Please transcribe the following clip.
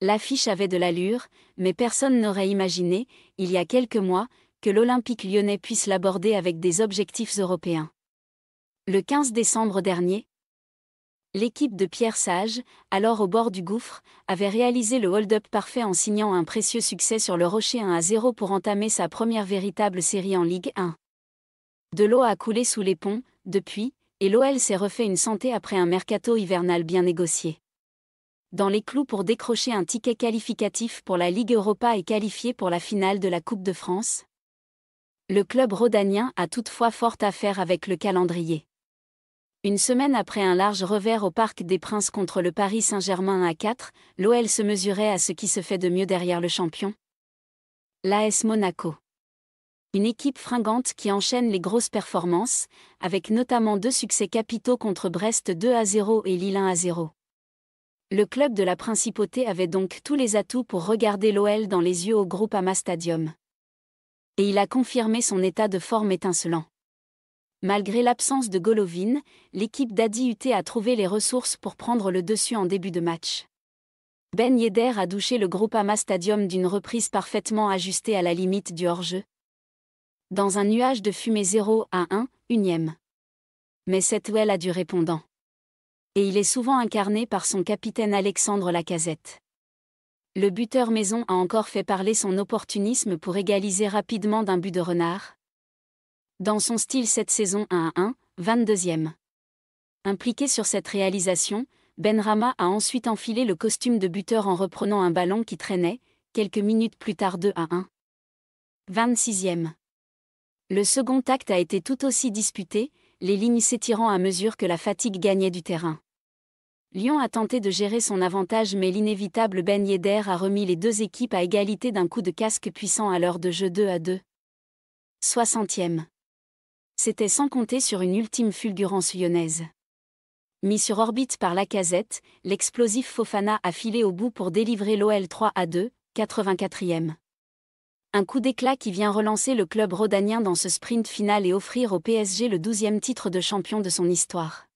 L'affiche avait de l'allure, mais personne n'aurait imaginé, il y a quelques mois, que l'Olympique lyonnais puisse l'aborder avec des objectifs européens. Le 15 décembre dernier, l'équipe de Pierre Sage, alors au bord du gouffre, avait réalisé le hold-up parfait en signant un précieux succès sur le Rocher 1 à 0 pour entamer sa première véritable série en Ligue 1. De l'eau a coulé sous les ponts, depuis, et l'OL s'est refait une santé après un mercato hivernal bien négocié dans les clous pour décrocher un ticket qualificatif pour la Ligue Europa et qualifié pour la finale de la Coupe de France Le club rhodanien a toutefois fort à faire avec le calendrier. Une semaine après un large revers au Parc des Princes contre le Paris Saint-Germain à 4, l'OL se mesurait à ce qui se fait de mieux derrière le champion. L'AS Monaco une équipe fringante qui enchaîne les grosses performances, avec notamment deux succès capitaux contre Brest 2 à 0 et Lille 1 à 0. Le club de la Principauté avait donc tous les atouts pour regarder l'OL dans les yeux au groupe Stadium. Et il a confirmé son état de forme étincelant. Malgré l'absence de Golovin, l'équipe d'Adi UT a trouvé les ressources pour prendre le dessus en début de match. Ben Yedder a douché le groupe Stadium d'une reprise parfaitement ajustée à la limite du hors-jeu. Dans un nuage de fumée 0 à 1, 1e. Mais cette OL a dû répondant et il est souvent incarné par son capitaine Alexandre Lacazette. Le buteur maison a encore fait parler son opportunisme pour égaliser rapidement d'un but de renard. Dans son style cette saison 1 à 1, 22e. Impliqué sur cette réalisation, Benrama a ensuite enfilé le costume de buteur en reprenant un ballon qui traînait, quelques minutes plus tard 2 à 1. 26e. Le second acte a été tout aussi disputé, les lignes s'étirant à mesure que la fatigue gagnait du terrain. Lyon a tenté de gérer son avantage mais l'inévitable Ben Yedder a remis les deux équipes à égalité d'un coup de casque puissant à l'heure de jeu 2 à 2. 60e. C'était sans compter sur une ultime fulgurance lyonnaise. Mis sur orbite par la casette, l'explosif Fofana a filé au bout pour délivrer l'OL 3 à 2, 84e. Un coup d'éclat qui vient relancer le club rodanien dans ce sprint final et offrir au PSG le 12e titre de champion de son histoire.